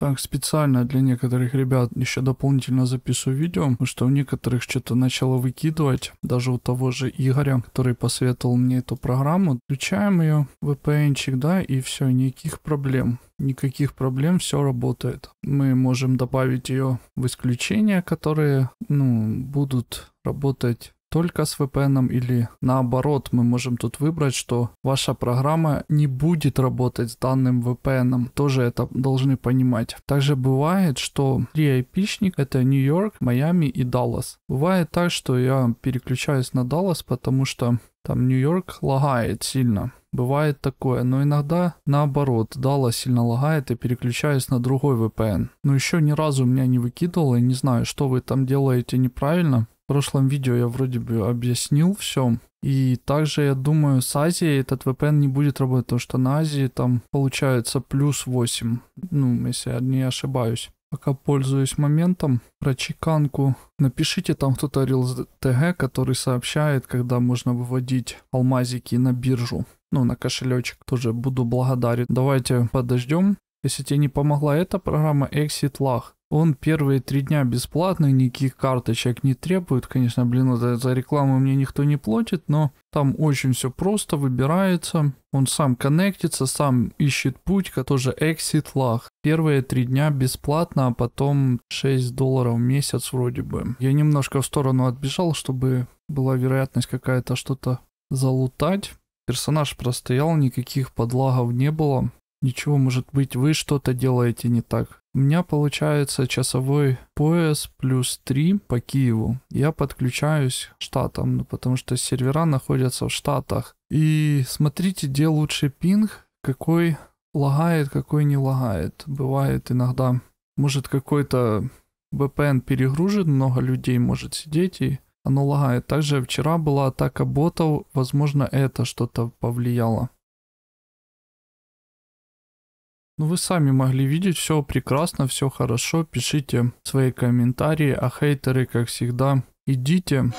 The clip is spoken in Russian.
Так, специально для некоторых ребят еще дополнительно записываю видео, потому что у некоторых что-то начало выкидывать, даже у того же Игоря, который посоветовал мне эту программу. Включаем ее, VPN-чик, да, и все, никаких проблем. Никаких проблем, все работает. Мы можем добавить ее в исключения, которые, ну, будут работать только с VPN или наоборот мы можем тут выбрать, что ваша программа не будет работать с данным VPN. Тоже это должны понимать. Также бывает, что три IP-шник это Нью-Йорк, Майами и Даллас. Бывает так, что я переключаюсь на Даллас, потому что там Нью-Йорк лагает сильно. Бывает такое, но иногда наоборот, дала сильно лагает и переключаюсь на другой VPN. Но еще ни разу меня не выкидывало, не знаю, что вы там делаете неправильно. В прошлом видео я вроде бы объяснил все. И также, я думаю, с Азией этот VPN не будет работать, потому что на Азии там получается плюс 8, ну, если я не ошибаюсь. Пока пользуюсь моментом, про чеканку. Напишите там кто-то RealTG, который сообщает, когда можно выводить алмазики на биржу. Ну, на кошелечек тоже буду благодарен. Давайте подождем. Если тебе не помогла эта программа, Exit Lag. Он первые три дня бесплатный, никаких карточек не требует. Конечно, блин, за, за рекламу мне никто не платит, но там очень все просто, выбирается. Он сам коннектится, сам ищет путь, тоже exit lag. Первые три дня бесплатно, а потом 6 долларов в месяц вроде бы. Я немножко в сторону отбежал, чтобы была вероятность какая-то что-то залутать. Персонаж простоял, никаких подлагов не было. Ничего, может быть, вы что-то делаете не так. У меня получается часовой пояс плюс 3 по Киеву. Я подключаюсь к штатам, ну, потому что сервера находятся в штатах. И смотрите, где лучше пинг, какой лагает, какой не лагает. Бывает иногда, может какой-то VPN перегружен, много людей может сидеть и оно лагает. Также вчера была атака ботов, возможно это что-то повлияло. Ну, вы сами могли видеть, все прекрасно, все хорошо. Пишите свои комментарии, а хейтеры, как всегда, идите.